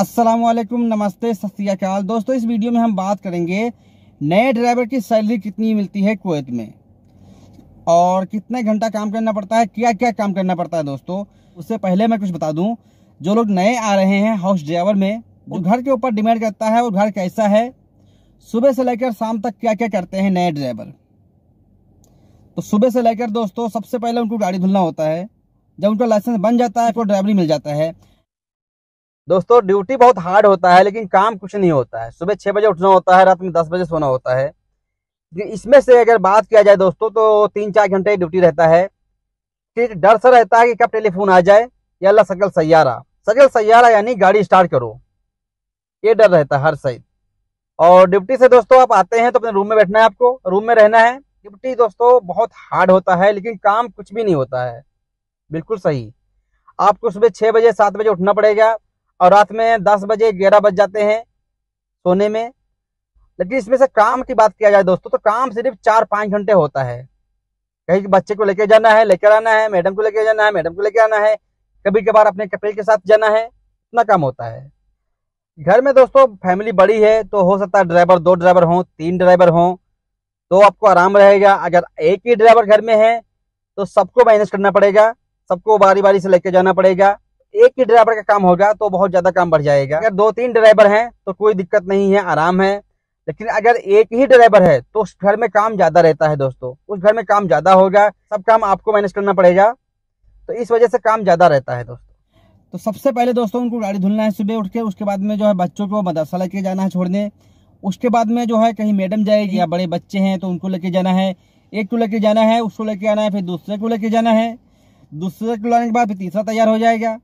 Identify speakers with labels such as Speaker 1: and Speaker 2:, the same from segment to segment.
Speaker 1: अस्सलाम वालेकुम नमस्ते सत्याकाल दोस्तों इस वीडियो में हम बात करेंगे नए ड्राइवर की सैलरी कितनी मिलती है कुवैत में और कितने घंटा काम करना पड़ता है क्या क्या काम करना पड़ता है दोस्तों उससे पहले मैं कुछ बता दूं जो लोग नए आ रहे हैं हाउस ड्राइवर में वो घर के ऊपर डिमांड करता है वो घर कैसा है सुबह से लेकर शाम तक क्या क्या करते हैं नए ड्राइवर तो सुबह से लेकर दोस्तों सबसे पहले उनको गाड़ी धुलना होता है जब उनका लाइसेंस बन जाता है तो ड्राइवरी मिल जाता है दोस्तों ड्यूटी बहुत हार्ड होता है लेकिन काम कुछ नहीं होता है सुबह छह बजे उठना होता है रात में दस बजे सोना होता है इसमें से अगर बात किया जाए दोस्तों तो तीन चार घंटे ड्यूटी रहता है फिर डर सा रहता है कि कब टेलीफोन आ जाए या अल्लाह सकल सैारा सकल सैारा यानी गाड़ी स्टार्ट करो ये डर रहता है हर सही और ड्यूटी से दोस्तों आप आते हैं तो अपने रूम में बैठना है आपको रूम में रहना है ड्यूटी दोस्तों बहुत हार्ड होता है लेकिन काम कुछ भी नहीं होता है बिल्कुल सही आपको सुबह छह बजे सात बजे उठना पड़ेगा और रात में दस बजे ग्यारह बज जाते हैं सोने में लेकिन इसमें से काम की बात किया जाए दोस्तों तो काम सिर्फ चार पाँच घंटे होता है कहीं बच्चे को लेके जाना है लेकर आना है मैडम को लेके जाना है मैडम को लेकर आना है कभी कभार अपने कपिल के साथ जाना है इतना काम होता है घर में दोस्तों फैमिली बड़ी है तो हो सकता है ड्राइवर दो ड्राइवर हों तीन ड्राइवर हों तो आपको आराम रहेगा अगर एक ही ड्राइवर घर में है तो सबको मैनेज करना पड़ेगा सबको बारी बारी से लेके जाना पड़ेगा एक ही ड्राइवर का काम होगा तो बहुत ज्यादा काम बढ़ जाएगा अगर दो तीन ड्राइवर हैं तो कोई दिक्कत नहीं है आराम है लेकिन अगर एक ही ड्राइवर है तो उस घर में काम ज्यादा रहता है दोस्तों उस घर में काम ज्यादा होगा सब काम आपको मैनेज करना पड़ेगा तो इस वजह से काम ज्यादा रहता है दोस्तों तो सबसे पहले दोस्तों उनको गाड़ी धुलना है सुबह उठ के उसके बाद में जो है बच्चों को मदरसा लेके जाना है छोड़ने उसके बाद में जो है कहीं मैडम जाएगी या बड़े बच्चे हैं तो उनको लेके जाना है एक को लेके जाना है उसको लेके आना है फिर दूसरे को लेके जाना है दूसरे को लाने के बाद फिर तीसरा तैयार हो जाएगा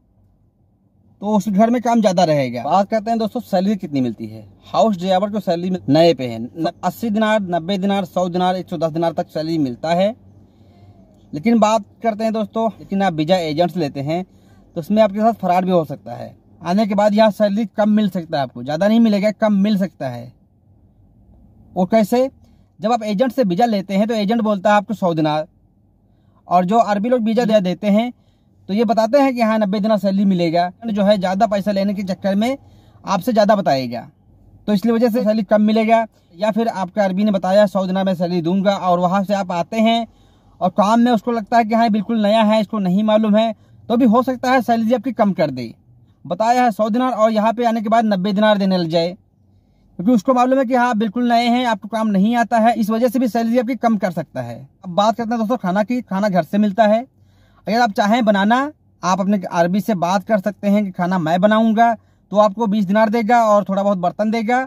Speaker 1: तो उस घर में काम ज्यादा रहेगा बात करते हैं दोस्तों सैलरी कितनी मिलती है हाउस ड्राइवर को सैलरी नए पे है अस्सी दिनार नब्बे दिनार सौ दिनार एक सौ दस दिनार तक सैलरी मिलता है लेकिन बात करते हैं दोस्तों लेकिन आप वीजा एजेंट्स लेते हैं तो उसमें आपके साथ फरार भी हो सकता है आने के बाद यहाँ सैलरी कम मिल सकता है आपको ज़्यादा नहीं मिलेगा कम मिल सकता है और कैसे जब आप एजेंट से बीजा लेते हैं तो एजेंट बोलता है आपको सौ दिनार और जो अरबी लोग बीजा दे देते हैं तो ये बताते हैं कि हाँ नब्बे दिन सैलरी मिलेगा जो है ज़्यादा पैसा लेने के चक्कर में आपसे ज़्यादा बताएगा तो इसलिए वजह से सैलरी कम मिलेगा या फिर आपके अरबी ने बताया सौ दिन में सैलरी दूंगा और वहां से आप आते हैं और काम में उसको लगता है कि हाँ बिल्कुल नया है इसको नहीं मालूम है तो भी हो सकता है सैलरी आपकी कम कर दे बताया है सौ दिनार और यहाँ पे आने के बाद नब्बे दिनार देने लग जाए क्योंकि उसको मालूम है कि हाँ बिल्कुल नए हैं आपको काम नहीं आता है इस वजह से भी सैलरी आपकी कम कर सकता है अब बात करते हैं दोस्तों खाना की खाना घर से मिलता है अगर आप चाहें बनाना आप अपने आरबी से बात कर सकते हैं कि खाना मैं बनाऊंगा तो आपको बीस दिनार देगा और थोड़ा बहुत बर्तन देगा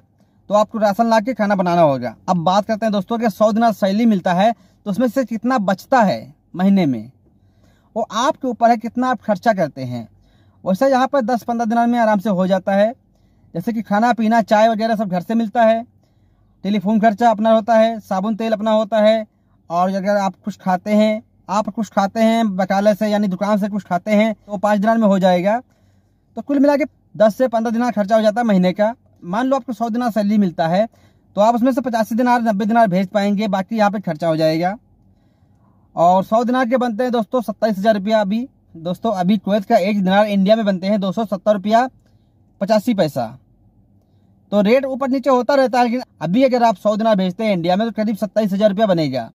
Speaker 1: तो आपको राशन ला के खाना बनाना होगा अब बात करते हैं दोस्तों कि सौ दिनार सैली मिलता है तो उसमें से कितना बचता है महीने में वो आपके ऊपर है कितना आप खर्चा करते हैं वैसे यहाँ पर दस पंद्रह दिनार में आराम से हो जाता है जैसे कि खाना पीना चाय वगैरह सब घर से मिलता है टेलीफोन खर्चा अपना होता है साबुन तेल अपना होता है और अगर आप कुछ खाते हैं आप कुछ खाते हैं बकाले से यानी दुकान से कुछ खाते हैं तो पाँच दिनार में हो जाएगा तो कुल मिला के दस से पंद्रह दिनार खर्चा हो जाता है महीने का मान लो आपको सौ दिनार सैलरी मिलता है तो आप उसमें से पचासी दिनार नब्बे दिनार भेज पाएंगे बाकी यहाँ पे खर्चा हो जाएगा और सौ दिनार के बनते हैं दोस्तों सत्ताईस हज़ार रुपया अभी दोस्तों अभी कुवैत का एक दिनार इंडिया में बनते हैं दो सौ सत्तर रुपया पचासी पैसा तो रेट ऊपर नीचे होता रहता है लेकिन अभी अगर आप सौ दिनार भेजते हैं इंडिया में तो करीब सत्ताईस हज़ार रुपया बनेगा